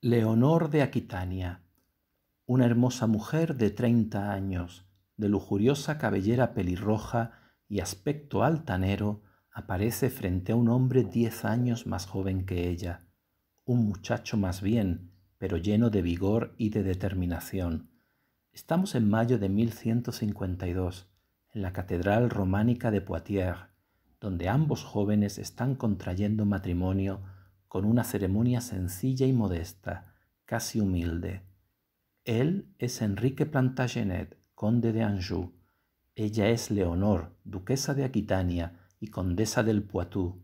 Leonor de Aquitania, una hermosa mujer de treinta años, de lujuriosa cabellera pelirroja y aspecto altanero, aparece frente a un hombre diez años más joven que ella, un muchacho más bien, pero lleno de vigor y de determinación. Estamos en mayo de 1152, en la Catedral Románica de Poitiers, donde ambos jóvenes están contrayendo matrimonio con una ceremonia sencilla y modesta, casi humilde. Él es Enrique Plantagenet, conde de Anjou. Ella es Leonor, duquesa de Aquitania y condesa del Poitou.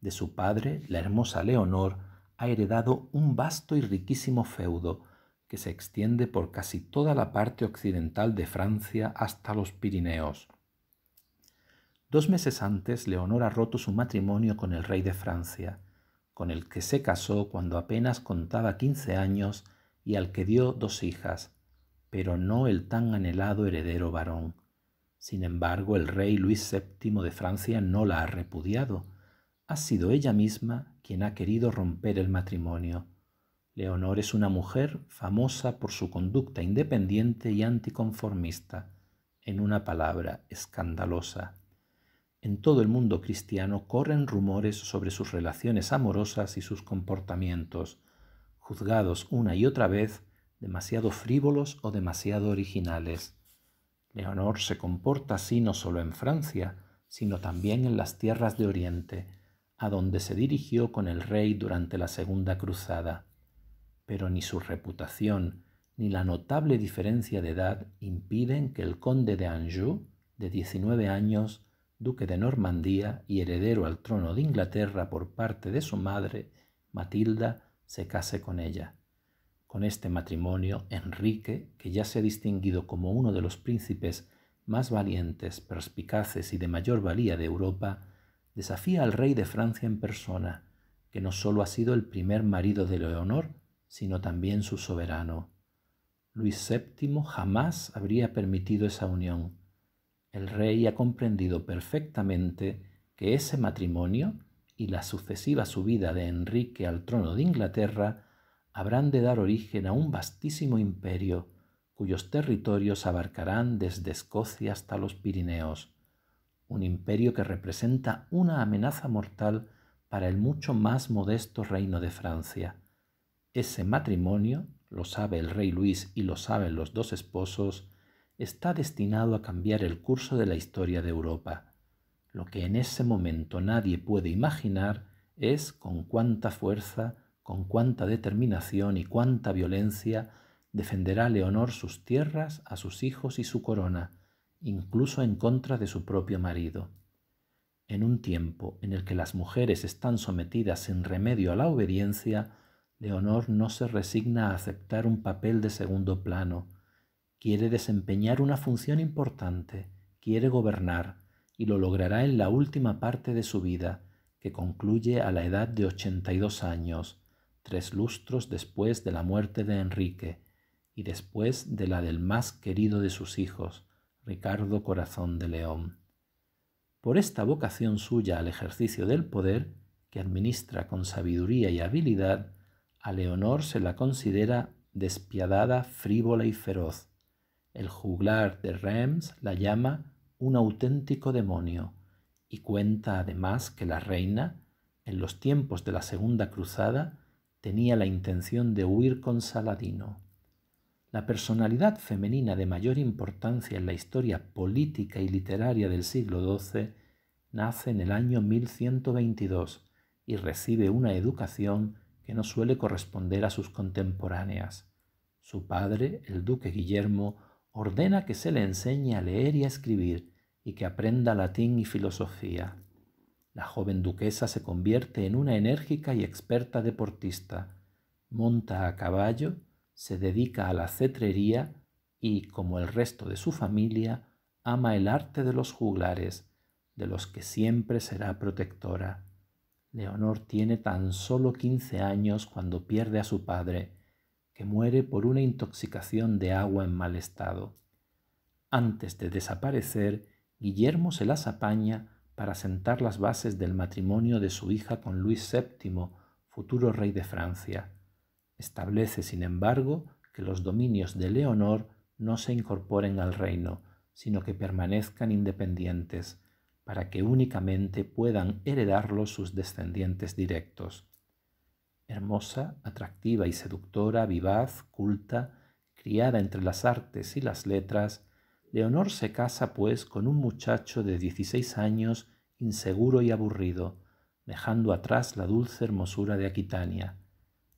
De su padre, la hermosa Leonor, ha heredado un vasto y riquísimo feudo que se extiende por casi toda la parte occidental de Francia hasta los Pirineos. Dos meses antes, Leonor ha roto su matrimonio con el rey de Francia con el que se casó cuando apenas contaba quince años y al que dio dos hijas, pero no el tan anhelado heredero varón. Sin embargo, el rey Luis VII de Francia no la ha repudiado. Ha sido ella misma quien ha querido romper el matrimonio. Leonor es una mujer famosa por su conducta independiente y anticonformista, en una palabra, escandalosa en todo el mundo cristiano corren rumores sobre sus relaciones amorosas y sus comportamientos, juzgados una y otra vez demasiado frívolos o demasiado originales. Leonor se comporta así no solo en Francia, sino también en las tierras de Oriente, a donde se dirigió con el rey durante la Segunda Cruzada. Pero ni su reputación ni la notable diferencia de edad impiden que el conde de Anjou, de 19 años, duque de Normandía y heredero al trono de Inglaterra por parte de su madre, Matilda, se case con ella. Con este matrimonio, Enrique, que ya se ha distinguido como uno de los príncipes más valientes, perspicaces y de mayor valía de Europa, desafía al rey de Francia en persona, que no sólo ha sido el primer marido de Leonor, sino también su soberano. Luis VII jamás habría permitido esa unión, el rey ha comprendido perfectamente que ese matrimonio y la sucesiva subida de Enrique al trono de Inglaterra habrán de dar origen a un vastísimo imperio cuyos territorios abarcarán desde Escocia hasta los Pirineos, un imperio que representa una amenaza mortal para el mucho más modesto reino de Francia. Ese matrimonio, lo sabe el rey Luis y lo saben los dos esposos, está destinado a cambiar el curso de la historia de Europa. Lo que en ese momento nadie puede imaginar es con cuánta fuerza, con cuánta determinación y cuánta violencia defenderá Leonor sus tierras, a sus hijos y su corona, incluso en contra de su propio marido. En un tiempo en el que las mujeres están sometidas sin remedio a la obediencia, Leonor no se resigna a aceptar un papel de segundo plano, Quiere desempeñar una función importante, quiere gobernar, y lo logrará en la última parte de su vida, que concluye a la edad de 82 años, tres lustros después de la muerte de Enrique y después de la del más querido de sus hijos, Ricardo Corazón de León. Por esta vocación suya al ejercicio del poder, que administra con sabiduría y habilidad, a Leonor se la considera despiadada, frívola y feroz, el juglar de Reims la llama un auténtico demonio y cuenta además que la reina, en los tiempos de la Segunda Cruzada, tenía la intención de huir con Saladino. La personalidad femenina de mayor importancia en la historia política y literaria del siglo XII nace en el año 1122 y recibe una educación que no suele corresponder a sus contemporáneas. Su padre, el duque Guillermo, ordena que se le enseñe a leer y a escribir y que aprenda latín y filosofía. La joven duquesa se convierte en una enérgica y experta deportista, monta a caballo, se dedica a la cetrería y, como el resto de su familia, ama el arte de los juglares, de los que siempre será protectora. Leonor tiene tan solo quince años cuando pierde a su padre, que muere por una intoxicación de agua en mal estado. Antes de desaparecer, Guillermo se las apaña para sentar las bases del matrimonio de su hija con Luis VII, futuro rey de Francia. Establece, sin embargo, que los dominios de Leonor no se incorporen al reino, sino que permanezcan independientes, para que únicamente puedan heredarlos sus descendientes directos hermosa, atractiva y seductora, vivaz, culta, criada entre las artes y las letras, Leonor se casa, pues, con un muchacho de dieciséis años, inseguro y aburrido, dejando atrás la dulce hermosura de Aquitania.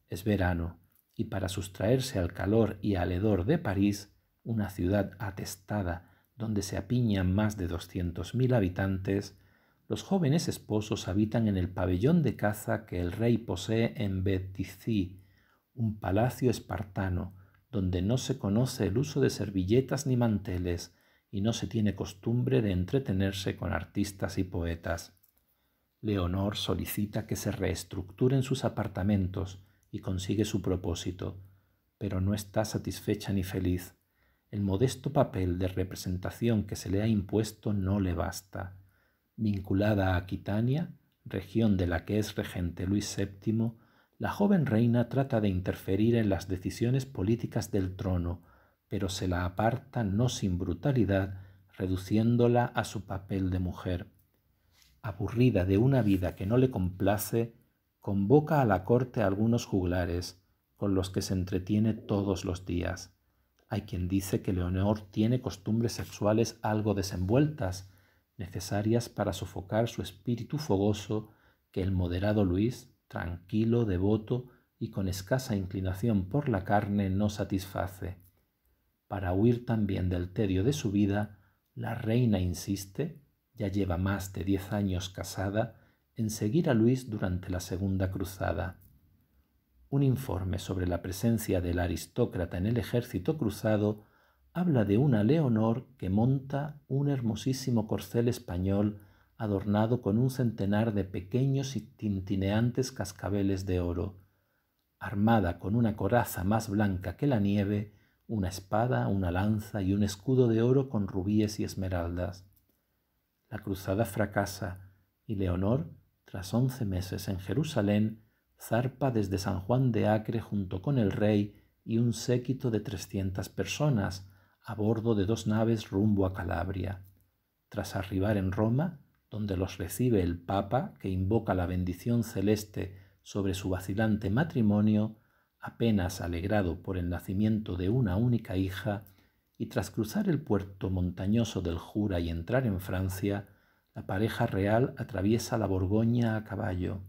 Es verano, y para sustraerse al calor y al hedor de París, una ciudad atestada donde se apiñan más de doscientos mil habitantes, los jóvenes esposos habitan en el pabellón de caza que el rey posee en Betizí, un palacio espartano, donde no se conoce el uso de servilletas ni manteles y no se tiene costumbre de entretenerse con artistas y poetas. Leonor solicita que se reestructuren sus apartamentos y consigue su propósito, pero no está satisfecha ni feliz. El modesto papel de representación que se le ha impuesto no le basta vinculada a Aquitania, región de la que es regente Luis VII, la joven reina trata de interferir en las decisiones políticas del trono, pero se la aparta no sin brutalidad, reduciéndola a su papel de mujer. Aburrida de una vida que no le complace, convoca a la corte algunos juglares, con los que se entretiene todos los días. Hay quien dice que Leonor tiene costumbres sexuales algo desenvueltas, necesarias para sofocar su espíritu fogoso que el moderado Luis, tranquilo, devoto y con escasa inclinación por la carne, no satisface. Para huir también del tedio de su vida, la reina insiste, ya lleva más de diez años casada, en seguir a Luis durante la Segunda Cruzada. Un informe sobre la presencia del aristócrata en el ejército cruzado habla de una Leonor que monta un hermosísimo corcel español adornado con un centenar de pequeños y tintineantes cascabeles de oro, armada con una coraza más blanca que la nieve, una espada, una lanza y un escudo de oro con rubíes y esmeraldas. La cruzada fracasa y Leonor, tras once meses en Jerusalén, zarpa desde San Juan de Acre junto con el rey y un séquito de trescientas personas, a bordo de dos naves rumbo a Calabria, tras arribar en Roma, donde los recibe el Papa, que invoca la bendición celeste sobre su vacilante matrimonio, apenas alegrado por el nacimiento de una única hija, y tras cruzar el puerto montañoso del Jura y entrar en Francia, la pareja real atraviesa la Borgoña a caballo.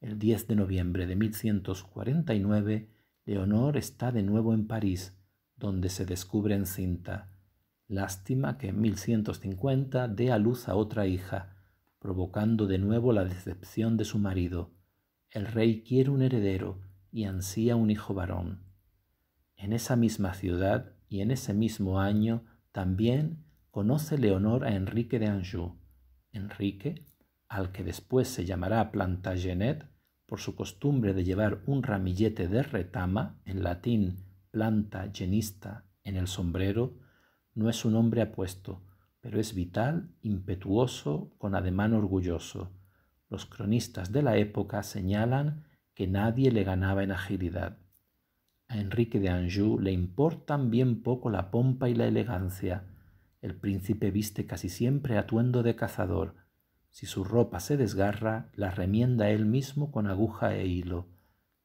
El 10 de noviembre de 1149, Leonor está de nuevo en París, donde se descubre encinta. Lástima que en 1150 dé a luz a otra hija, provocando de nuevo la decepción de su marido. El rey quiere un heredero y ansía un hijo varón. En esa misma ciudad y en ese mismo año también conoce Leonor a Enrique de Anjou. Enrique, al que después se llamará Plantagenet por su costumbre de llevar un ramillete de retama, en latín planta llenista en el sombrero, no es un hombre apuesto, pero es vital, impetuoso, con ademán orgulloso. Los cronistas de la época señalan que nadie le ganaba en agilidad. A Enrique de Anjou le importan bien poco la pompa y la elegancia. El príncipe viste casi siempre atuendo de cazador. Si su ropa se desgarra, la remienda él mismo con aguja e hilo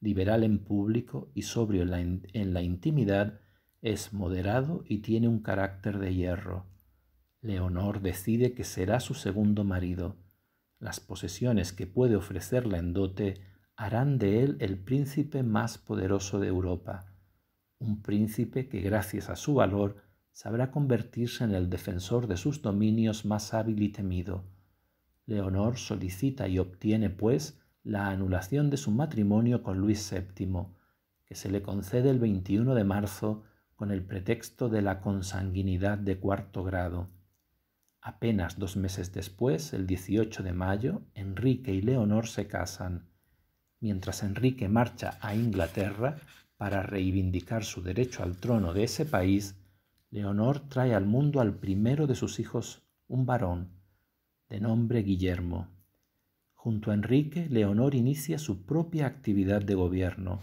liberal en público y sobrio en la, intimidad, es moderado y tiene un carácter de hierro. Leonor decide que será su segundo marido. Las posesiones que puede ofrecerla en dote harán de él el príncipe más poderoso de Europa, un príncipe que gracias a su valor sabrá convertirse en el defensor de sus dominios más hábil y temido. Leonor solicita y obtiene, pues, la anulación de su matrimonio con Luis VII, que se le concede el 21 de marzo con el pretexto de la consanguinidad de cuarto grado. Apenas dos meses después, el 18 de mayo, Enrique y Leonor se casan. Mientras Enrique marcha a Inglaterra para reivindicar su derecho al trono de ese país, Leonor trae al mundo al primero de sus hijos, un varón, de nombre Guillermo. Junto a Enrique, Leonor inicia su propia actividad de gobierno.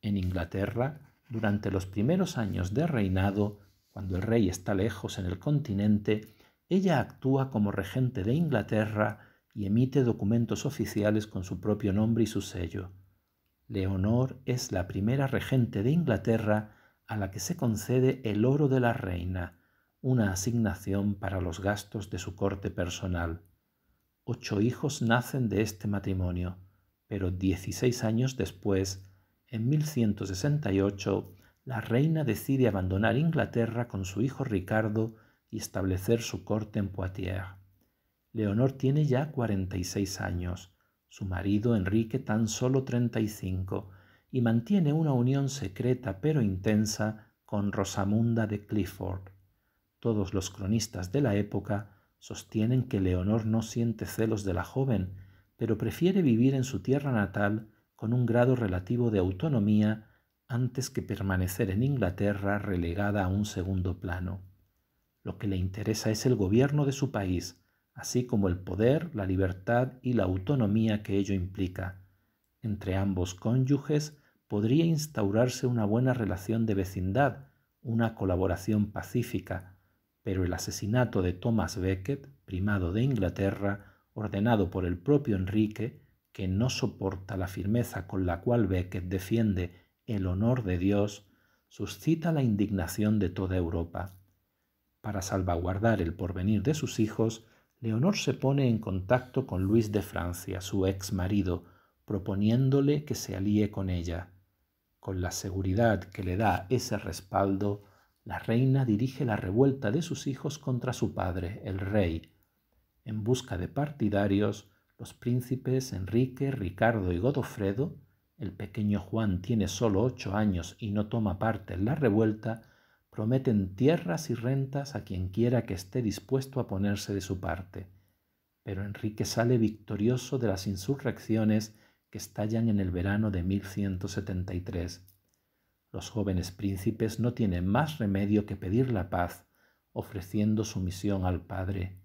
En Inglaterra, durante los primeros años de reinado, cuando el rey está lejos en el continente, ella actúa como regente de Inglaterra y emite documentos oficiales con su propio nombre y su sello. Leonor es la primera regente de Inglaterra a la que se concede el oro de la reina, una asignación para los gastos de su corte personal ocho hijos nacen de este matrimonio, pero dieciséis años después, en 1168, la reina decide abandonar Inglaterra con su hijo Ricardo y establecer su corte en Poitiers. Leonor tiene ya 46 años, su marido Enrique tan solo 35, y mantiene una unión secreta pero intensa con Rosamunda de Clifford. Todos los cronistas de la época Sostienen que Leonor no siente celos de la joven, pero prefiere vivir en su tierra natal con un grado relativo de autonomía antes que permanecer en Inglaterra relegada a un segundo plano. Lo que le interesa es el gobierno de su país, así como el poder, la libertad y la autonomía que ello implica. Entre ambos cónyuges podría instaurarse una buena relación de vecindad, una colaboración pacífica, pero el asesinato de Thomas Becket, primado de Inglaterra, ordenado por el propio Enrique, que no soporta la firmeza con la cual Becket defiende el honor de Dios, suscita la indignación de toda Europa. Para salvaguardar el porvenir de sus hijos, Leonor se pone en contacto con Luis de Francia, su ex marido, proponiéndole que se alíe con ella. Con la seguridad que le da ese respaldo, la reina dirige la revuelta de sus hijos contra su padre, el rey. En busca de partidarios, los príncipes Enrique, Ricardo y Godofredo, el pequeño Juan tiene solo ocho años y no toma parte en la revuelta, prometen tierras y rentas a quien quiera que esté dispuesto a ponerse de su parte. Pero Enrique sale victorioso de las insurrecciones que estallan en el verano de 1173 los jóvenes príncipes no tienen más remedio que pedir la paz, ofreciendo sumisión al padre.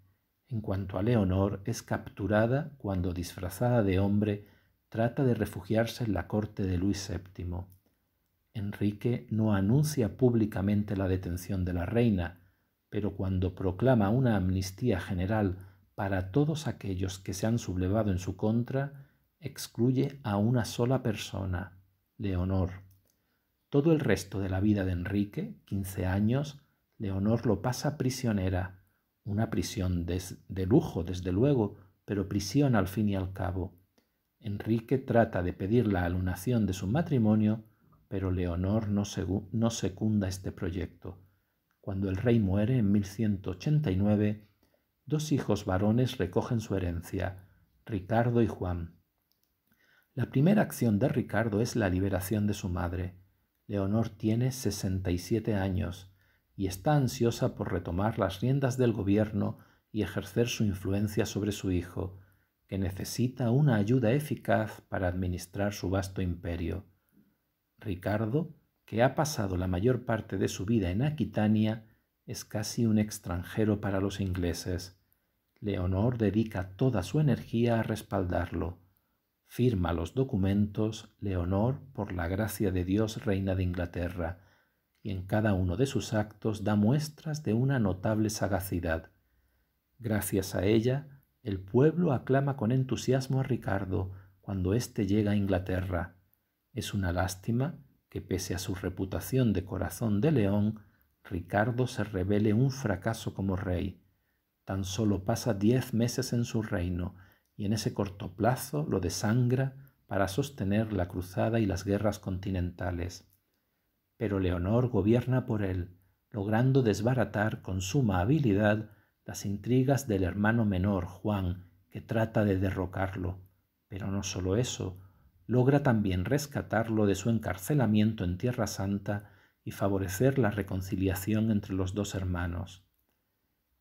En cuanto a Leonor, es capturada cuando, disfrazada de hombre, trata de refugiarse en la corte de Luis VII. Enrique no anuncia públicamente la detención de la reina, pero cuando proclama una amnistía general para todos aquellos que se han sublevado en su contra, excluye a una sola persona, Leonor. Todo el resto de la vida de Enrique, quince años, Leonor lo pasa prisionera, una prisión de lujo, desde luego, pero prisión al fin y al cabo. Enrique trata de pedir la alunación de su matrimonio, pero Leonor no, no secunda este proyecto. Cuando el rey muere en 1189, dos hijos varones recogen su herencia, Ricardo y Juan. La primera acción de Ricardo es la liberación de su madre. Leonor tiene sesenta y siete años y está ansiosa por retomar las riendas del gobierno y ejercer su influencia sobre su hijo, que necesita una ayuda eficaz para administrar su vasto imperio. Ricardo, que ha pasado la mayor parte de su vida en Aquitania, es casi un extranjero para los ingleses. Leonor dedica toda su energía a respaldarlo firma los documentos Leonor por la gracia de Dios Reina de Inglaterra, y en cada uno de sus actos da muestras de una notable sagacidad. Gracias a ella, el pueblo aclama con entusiasmo a Ricardo cuando éste llega a Inglaterra. Es una lástima que pese a su reputación de corazón de león, Ricardo se revele un fracaso como rey. Tan solo pasa diez meses en su reino, y en ese corto plazo lo desangra para sostener la cruzada y las guerras continentales. Pero Leonor gobierna por él, logrando desbaratar con suma habilidad las intrigas del hermano menor, Juan, que trata de derrocarlo. Pero no solo eso, logra también rescatarlo de su encarcelamiento en Tierra Santa y favorecer la reconciliación entre los dos hermanos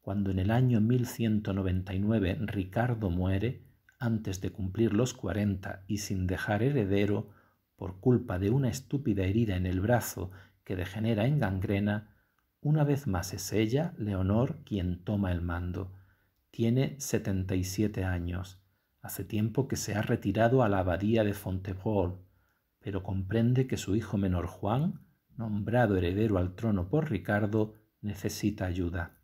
cuando en el año 1199 Ricardo muere, antes de cumplir los 40 y sin dejar heredero, por culpa de una estúpida herida en el brazo que degenera en gangrena, una vez más es ella, Leonor, quien toma el mando. Tiene 77 años. Hace tiempo que se ha retirado a la abadía de Fontevraud, pero comprende que su hijo menor Juan, nombrado heredero al trono por Ricardo, necesita ayuda.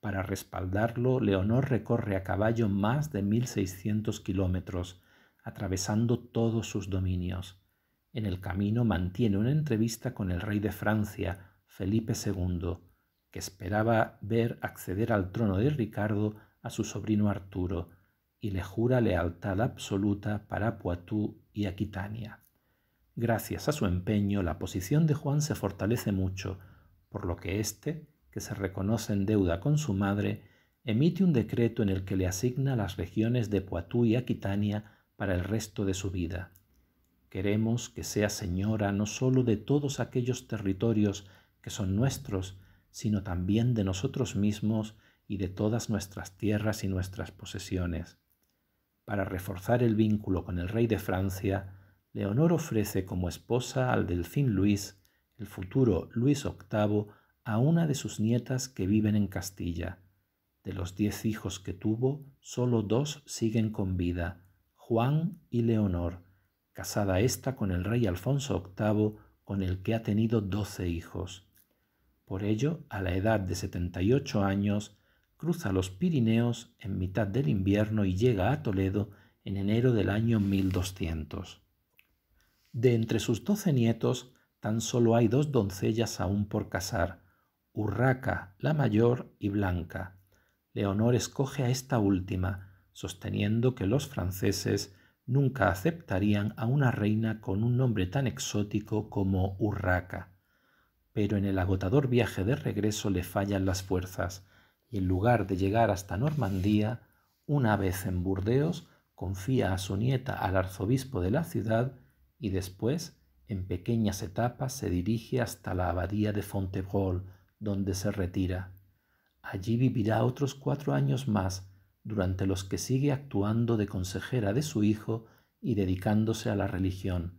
Para respaldarlo, Leonor recorre a caballo más de 1.600 kilómetros, atravesando todos sus dominios. En el camino mantiene una entrevista con el rey de Francia, Felipe II, que esperaba ver acceder al trono de Ricardo a su sobrino Arturo, y le jura lealtad absoluta para Poitou y Aquitania. Gracias a su empeño, la posición de Juan se fortalece mucho, por lo que éste, que se reconoce en deuda con su madre, emite un decreto en el que le asigna las regiones de Poitou y Aquitania para el resto de su vida. Queremos que sea señora no sólo de todos aquellos territorios que son nuestros, sino también de nosotros mismos y de todas nuestras tierras y nuestras posesiones. Para reforzar el vínculo con el rey de Francia, Leonor ofrece como esposa al delfín Luis, el futuro Luis VIII, a una de sus nietas que viven en Castilla. De los diez hijos que tuvo, solo dos siguen con vida, Juan y Leonor, casada ésta con el rey Alfonso VIII, con el que ha tenido doce hijos. Por ello, a la edad de setenta y ocho años, cruza los Pirineos en mitad del invierno y llega a Toledo en enero del año 1200. De entre sus doce nietos, tan solo hay dos doncellas aún por casar, Urraca, la mayor y Blanca. Leonor escoge a esta última, sosteniendo que los franceses nunca aceptarían a una reina con un nombre tan exótico como Urraca. Pero en el agotador viaje de regreso le fallan las fuerzas, y en lugar de llegar hasta Normandía, una vez en Burdeos, confía a su nieta al arzobispo de la ciudad y después, en pequeñas etapas, se dirige hasta la abadía de Fontevrault, donde se retira. Allí vivirá otros cuatro años más, durante los que sigue actuando de consejera de su hijo y dedicándose a la religión.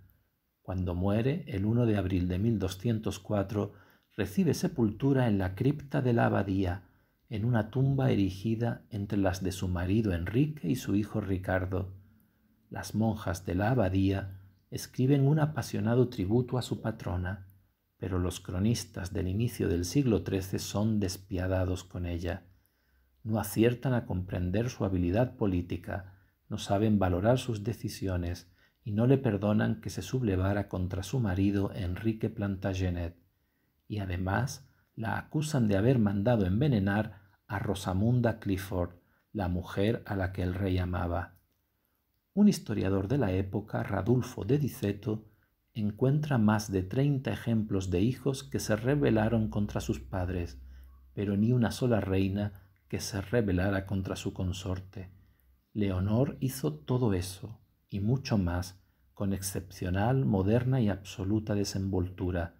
Cuando muere, el 1 de abril de 1204, recibe sepultura en la cripta de la abadía, en una tumba erigida entre las de su marido Enrique y su hijo Ricardo. Las monjas de la abadía escriben un apasionado tributo a su patrona pero los cronistas del inicio del siglo XIII son despiadados con ella. No aciertan a comprender su habilidad política, no saben valorar sus decisiones y no le perdonan que se sublevara contra su marido Enrique Plantagenet. Y además la acusan de haber mandado envenenar a Rosamunda Clifford, la mujer a la que el rey amaba. Un historiador de la época, Radulfo de Diceto, encuentra más de treinta ejemplos de hijos que se rebelaron contra sus padres, pero ni una sola reina que se rebelara contra su consorte. Leonor hizo todo eso, y mucho más, con excepcional, moderna y absoluta desenvoltura.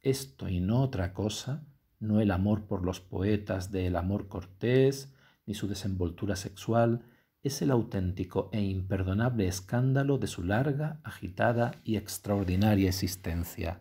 Esto y no otra cosa, no el amor por los poetas del amor cortés, ni su desenvoltura sexual, es el auténtico e imperdonable escándalo de su larga, agitada y extraordinaria existencia.